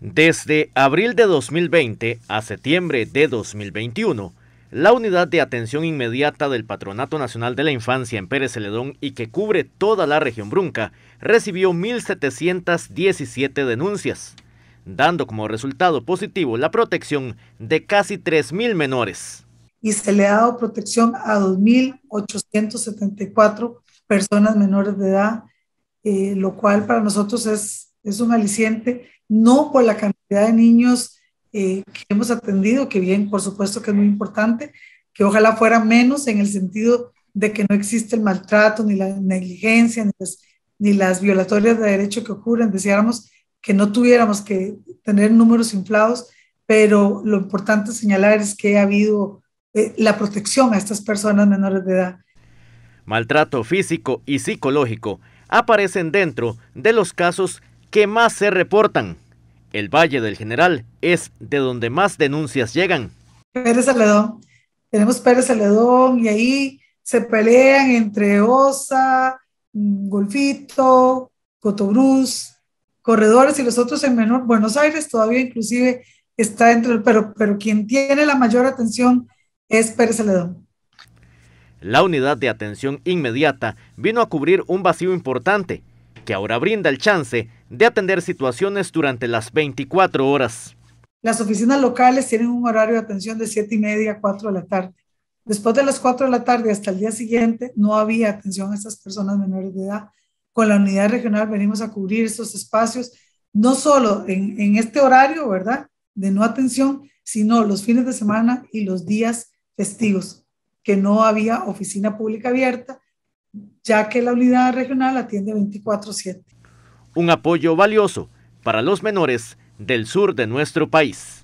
Desde abril de 2020 a septiembre de 2021, la unidad de atención inmediata del Patronato Nacional de la Infancia en Pérez Celedón y que cubre toda la región Brunca recibió 1.717 denuncias, dando como resultado positivo la protección de casi 3.000 menores. Y se le ha dado protección a 2.874 personas menores de edad, eh, lo cual para nosotros es es un aliciente, no por la cantidad de niños eh, que hemos atendido, que bien, por supuesto que es muy importante, que ojalá fuera menos en el sentido de que no existe el maltrato, ni la negligencia, ni las, violatorias de derecho que ocurren. Deseáramos que no tuviéramos que tener números inflados, pero lo importante señalar es que ha habido eh, la protección a estas personas menores de edad. Maltrato físico y psicológico aparecen dentro de los casos que más se reportan. El Valle del General es de donde más denuncias llegan. Pérez Celedón. Tenemos Pérez Celedón y ahí se pelean entre Osa, Golfito, Cotobruz, Corredores y los otros en menor. Buenos Aires todavía inclusive está entre, pero, pero quien tiene la mayor atención es Pérez Aledón. La unidad de atención inmediata vino a cubrir un vacío importante que ahora brinda el chance de atender situaciones durante las 24 horas. Las oficinas locales tienen un horario de atención de 7 y media a 4 de la tarde. Después de las 4 de la tarde hasta el día siguiente no había atención a estas personas menores de edad. Con la unidad regional venimos a cubrir estos espacios, no solo en, en este horario, ¿verdad? De no atención, sino los fines de semana y los días festivos, que no había oficina pública abierta ya que la unidad regional atiende 24/7. Un apoyo valioso para los menores del sur de nuestro país.